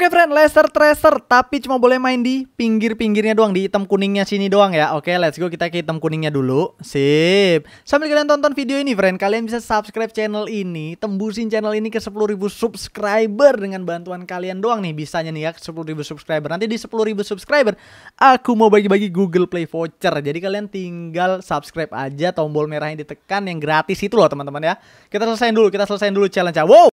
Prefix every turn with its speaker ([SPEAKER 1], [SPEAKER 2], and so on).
[SPEAKER 1] Oke okay, friend, Laser, Tracer tapi cuma boleh main di pinggir-pinggirnya doang, di hitam kuningnya sini doang ya. Oke, okay, let's go kita ke hitam kuningnya dulu. Sip. Sambil kalian tonton video ini friend, kalian bisa subscribe channel ini, tembusin channel ini ke 10.000 subscriber dengan bantuan kalian doang nih bisanya nih ya, 10.000 subscriber. Nanti di 10.000 subscriber aku mau bagi-bagi Google Play voucher. Jadi kalian tinggal subscribe aja tombol merah merahnya ditekan yang gratis itu loh teman-teman ya. Kita selesaiin dulu, kita selesaiin dulu challenge. nya Wow.